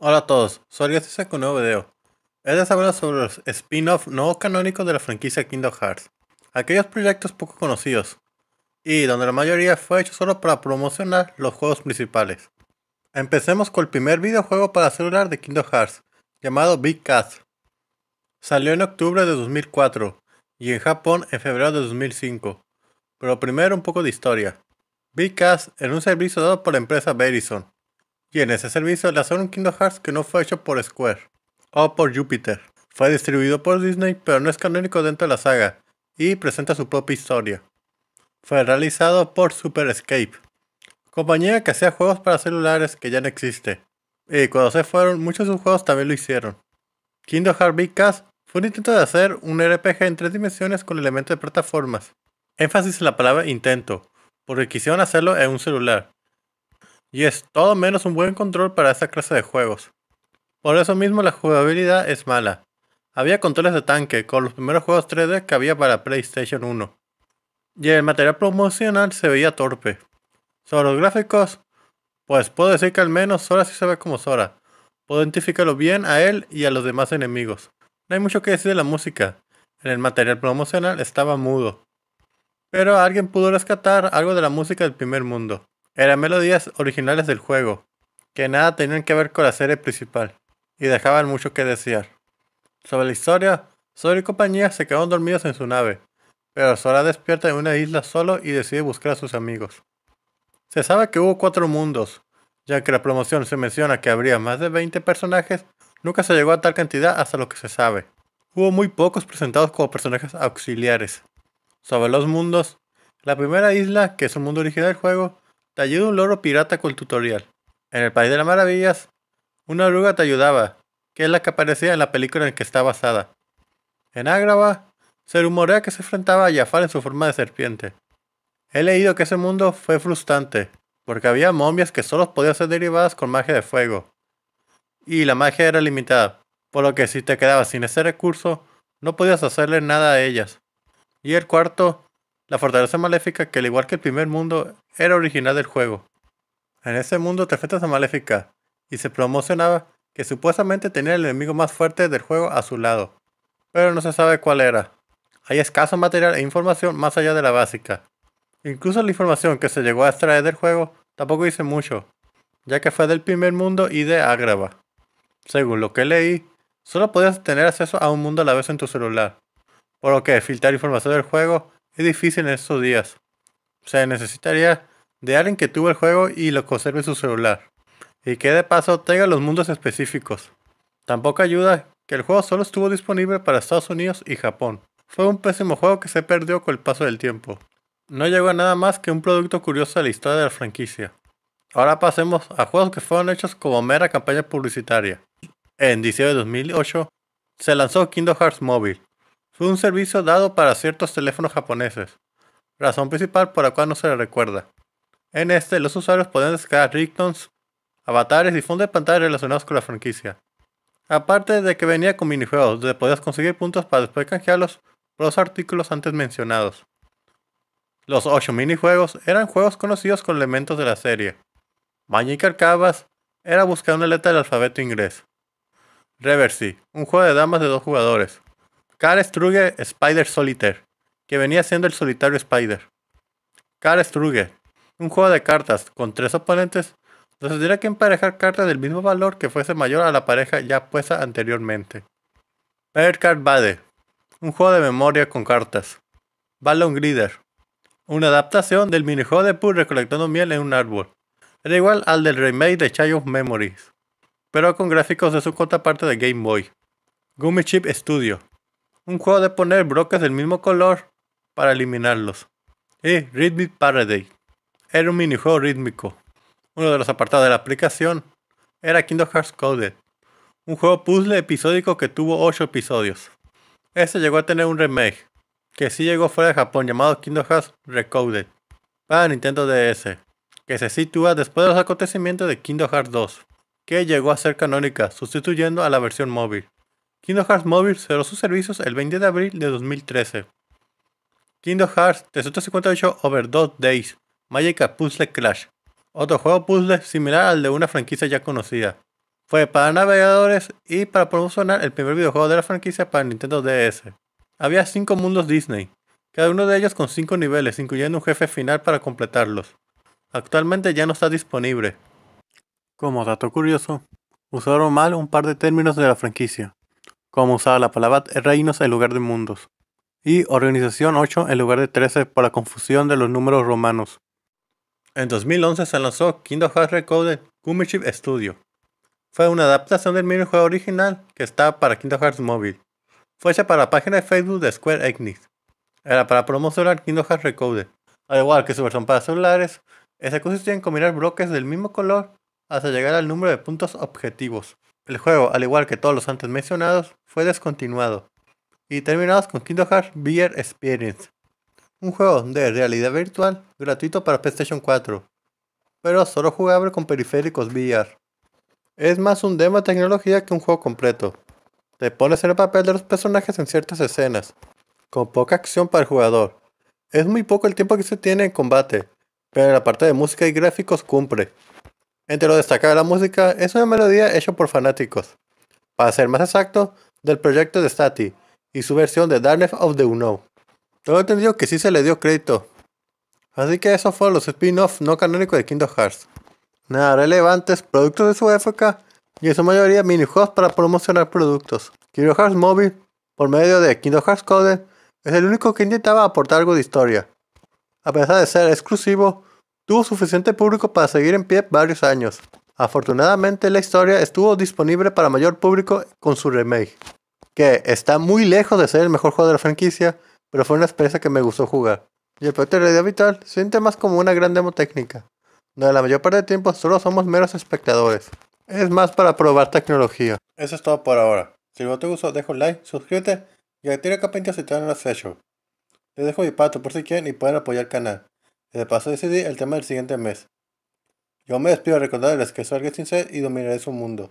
Hola a todos, soy Arias con un nuevo video. de habla sobre los spin-off no canónicos de la franquicia Kindle Hearts, aquellos proyectos poco conocidos, y donde la mayoría fue hecho solo para promocionar los juegos principales. Empecemos con el primer videojuego para celular de Kindle Hearts, llamado Big Cat. Salió en octubre de 2004 y en Japón en febrero de 2005, pero primero un poco de historia. Big Cat era un servicio dado por la empresa Verizon y en ese servicio lanzaron Kingdom Hearts que no fue hecho por Square o por Jupiter. Fue distribuido por Disney, pero no es canónico dentro de la saga y presenta su propia historia. Fue realizado por Super Escape, compañía que hacía juegos para celulares que ya no existe. Y cuando se fueron, muchos de sus juegos también lo hicieron. Kingdom Hearts Cast fue un intento de hacer un RPG en tres dimensiones con elementos de plataformas. Énfasis en la palabra intento, porque quisieron hacerlo en un celular, y es todo menos un buen control para esta clase de juegos. Por eso mismo la jugabilidad es mala. Había controles de tanque con los primeros juegos 3D que había para PlayStation 1. Y el material promocional se veía torpe. Sobre los gráficos, pues puedo decir que al menos Sora sí se ve como Sora. Puedo identificarlo bien a él y a los demás enemigos. No hay mucho que decir de la música. En el material promocional estaba mudo. Pero alguien pudo rescatar algo de la música del primer mundo eran melodías originales del juego, que nada tenían que ver con la serie principal, y dejaban mucho que desear. Sobre la historia, Sora y compañía se quedaron dormidos en su nave, pero Sora despierta en una isla solo y decide buscar a sus amigos. Se sabe que hubo cuatro mundos, ya que la promoción se menciona que habría más de 20 personajes, nunca se llegó a tal cantidad hasta lo que se sabe. Hubo muy pocos presentados como personajes auxiliares. Sobre los mundos, la primera isla, que es un mundo original del juego, te ayuda un loro pirata con el tutorial. En el País de las Maravillas, una oruga te ayudaba, que es la que aparecía en la película en que está basada. En Ágrava, se rumorea que se enfrentaba a Jafar en su forma de serpiente. He leído que ese mundo fue frustrante, porque había momias que solo podían ser derivadas con magia de fuego. Y la magia era limitada, por lo que si te quedabas sin ese recurso, no podías hacerle nada a ellas. Y el cuarto la fortaleza maléfica, que al igual que el primer mundo, era original del juego. En ese mundo te enfrentas a Maléfica, y se promocionaba que supuestamente tenía el enemigo más fuerte del juego a su lado, pero no se sabe cuál era. Hay escaso material e información más allá de la básica. Incluso la información que se llegó a extraer del juego tampoco dice mucho, ya que fue del primer mundo y de agrava. Según lo que leí, solo podías tener acceso a un mundo a la vez en tu celular, por lo que filtrar información del juego es difícil en estos días. Se necesitaría de alguien que tuvo el juego y lo conserve en su celular. Y que de paso tenga los mundos específicos. Tampoco ayuda que el juego solo estuvo disponible para Estados Unidos y Japón. Fue un pésimo juego que se perdió con el paso del tiempo. No llegó a nada más que un producto curioso de la historia de la franquicia. Ahora pasemos a juegos que fueron hechos como mera campaña publicitaria. En diciembre de 2008 se lanzó Kingdom Hearts Mobile, fue un servicio dado para ciertos teléfonos japoneses, razón principal por la cual no se le recuerda. En este, los usuarios podían descargar ringtones, avatares y fondos de pantalla relacionados con la franquicia. Aparte de que venía con minijuegos, donde podías conseguir puntos para después canjearlos por los artículos antes mencionados. Los 8 minijuegos eran juegos conocidos con elementos de la serie. Magic Arcabas era buscar una letra del alfabeto inglés. Reversi, un juego de damas de dos jugadores. Car Struge Spider Solitaire, que venía siendo el solitario Spider. Car Struge, un juego de cartas con tres oponentes, donde se que emparejar cartas del mismo valor que fuese mayor a la pareja ya puesta anteriormente. per Card Bade, un juego de memoria con cartas. Ballon Grider, una adaptación del minijuego de Pooh recolectando miel en un árbol. Era igual al del remake de Child Memories, pero con gráficos de su contraparte de Game Boy. Gummy Chip Studio, un juego de poner bloques del mismo color para eliminarlos. Y Rhythmic Paradise. Era un minijuego rítmico. Uno de los apartados de la aplicación era Kingdom Hearts Coded. Un juego puzzle episódico que tuvo 8 episodios. Este llegó a tener un remake, que sí llegó fuera de Japón, llamado Kingdom Hearts Recoded, para Nintendo DS, que se sitúa después de los acontecimientos de Kingdom Hearts 2, que llegó a ser canónica, sustituyendo a la versión móvil. Kingdom Hearts Mobile cerró sus servicios el 20 de abril de 2013. Kingdom Hearts 358 2 Days Magic Puzzle Clash, otro juego puzzle similar al de una franquicia ya conocida. Fue para navegadores y para promocionar el primer videojuego de la franquicia para Nintendo DS. Había 5 mundos Disney, cada uno de ellos con 5 niveles, incluyendo un jefe final para completarlos. Actualmente ya no está disponible. Como dato curioso, usaron mal un par de términos de la franquicia como usaba la palabra eh, reinos en lugar de mundos, y organización 8 en lugar de 13 por la confusión de los números romanos. En 2011 se lanzó Kingdom Hearts Recoded Gummichip Studio. Fue una adaptación del mismo juego original que estaba para Kingdom Hearts Mobile. Fue hecha para la página de Facebook de Square Enix. Era para promocionar Kingdom Hearts Recoded. Al igual que su versión para celulares, esta consistía en combinar bloques del mismo color hasta llegar al número de puntos objetivos el juego, al igual que todos los antes mencionados, fue descontinuado y terminados con Kingdom Hearts VR Experience, un juego de realidad virtual gratuito para PlayStation 4, pero solo jugable con periféricos VR. Es más un demo de tecnología que un juego completo. Te pones en el papel de los personajes en ciertas escenas, con poca acción para el jugador. Es muy poco el tiempo que se tiene en combate, pero la parte de música y gráficos cumple. Entre lo destacado de la música es una melodía hecha por fanáticos, para ser más exacto, del proyecto de Stati y su versión de Darkness of the Unknown. Todo entendido que sí se le dio crédito. Así que eso fue los spin-offs no canónicos de Kingdom Hearts. Nada relevantes, productos de su época y en su mayoría minijuegos para promocionar productos. Kingdom Hearts Mobile, por medio de Kingdom Hearts Code, es el único que intentaba aportar algo de historia. A pesar de ser exclusivo, tuvo suficiente público para seguir en pie varios años. Afortunadamente la historia estuvo disponible para mayor público con su remake, que está muy lejos de ser el mejor juego de la franquicia, pero fue una experiencia que me gustó jugar. Y el proyecto de Radio Vital se siente más como una gran demo técnica, donde la mayor parte del tiempo solo somos meros espectadores. Es más para probar tecnología. Eso es todo por ahora. Si no te gustó, dejo un like, suscríbete y activa la campanita si te dan un Te Les dejo mi pato por si quieren y pueden apoyar el canal. De paso decidí el tema del siguiente mes. Yo me despido recordarles que soy alguien sincero y dominaré su mundo.